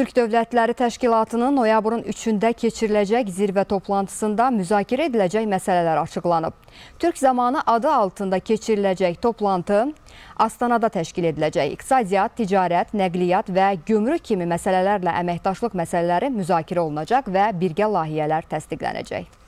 Türk Dövlətləri Təşkilatının noyabrın 3-də keçiriləcək zirvə toplantısında müzakirə ediləcək məsələlər açıqlanıb. Türk zamanı adı altında keçiriləcək toplantı Astanada təşkil ediləcək. İqtisadiyyat, ticarət, nəqliyyat və gömrük kimi məsələlərlə əməkdaşlıq məsələləri müzakirə olunacaq və birgə layihələr təsdiqlənəcək.